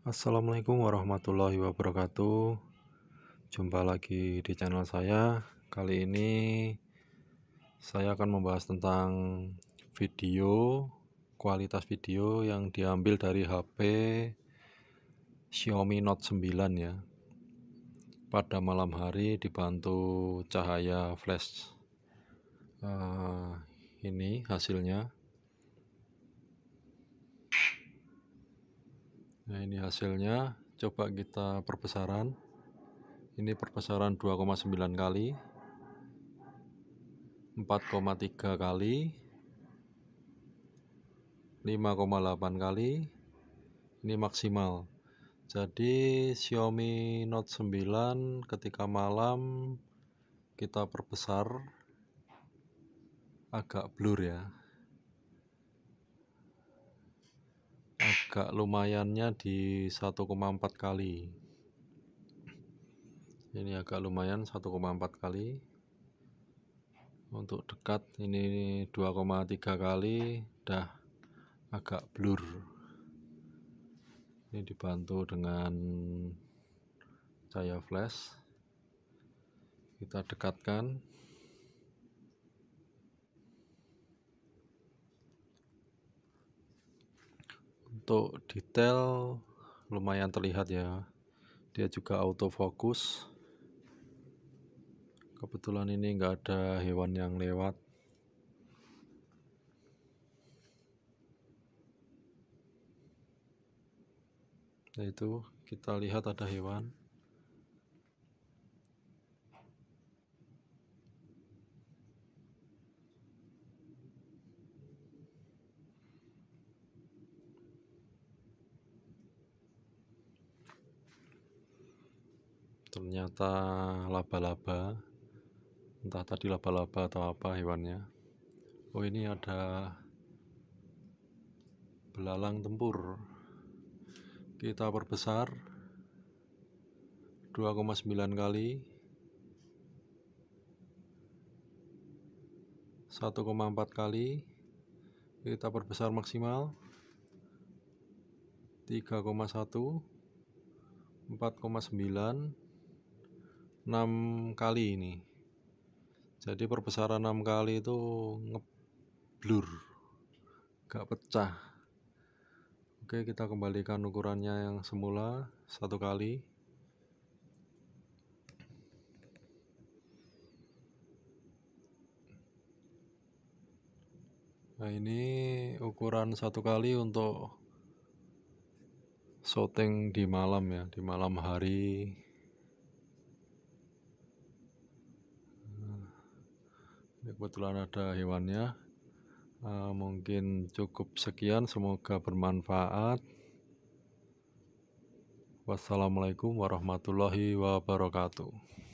Assalamualaikum warahmatullahi wabarakatuh Jumpa lagi di channel saya Kali ini Saya akan membahas tentang Video Kualitas video yang diambil dari HP Xiaomi Note 9 ya Pada malam hari Dibantu cahaya flash uh, Ini hasilnya Nah ini hasilnya, coba kita perbesaran. Ini perbesaran 2,9 kali, 4,3 kali, 5,8 kali, ini maksimal. Jadi Xiaomi Note 9 ketika malam kita perbesar agak blur ya agak lumayannya di 1,4 kali ini agak lumayan 1,4 kali untuk dekat ini 2,3 kali dah agak blur ini dibantu dengan cahaya flash kita dekatkan untuk detail lumayan terlihat ya dia juga autofocus kebetulan ini enggak ada hewan yang lewat yaitu nah, kita lihat ada hewan ternyata laba-laba entah tadi laba-laba atau apa hewannya oh ini ada belalang tempur kita perbesar 2,9 kali 1,4 kali kita perbesar maksimal 3,1 4,9 6 kali ini jadi perbesaran 6 kali itu ngeblur gak pecah oke kita kembalikan ukurannya yang semula satu kali nah ini ukuran satu kali untuk shooting di malam ya di malam hari Ya, kebetulan ada hewannya. Uh, mungkin cukup sekian. Semoga bermanfaat. Wassalamualaikum warahmatullahi wabarakatuh.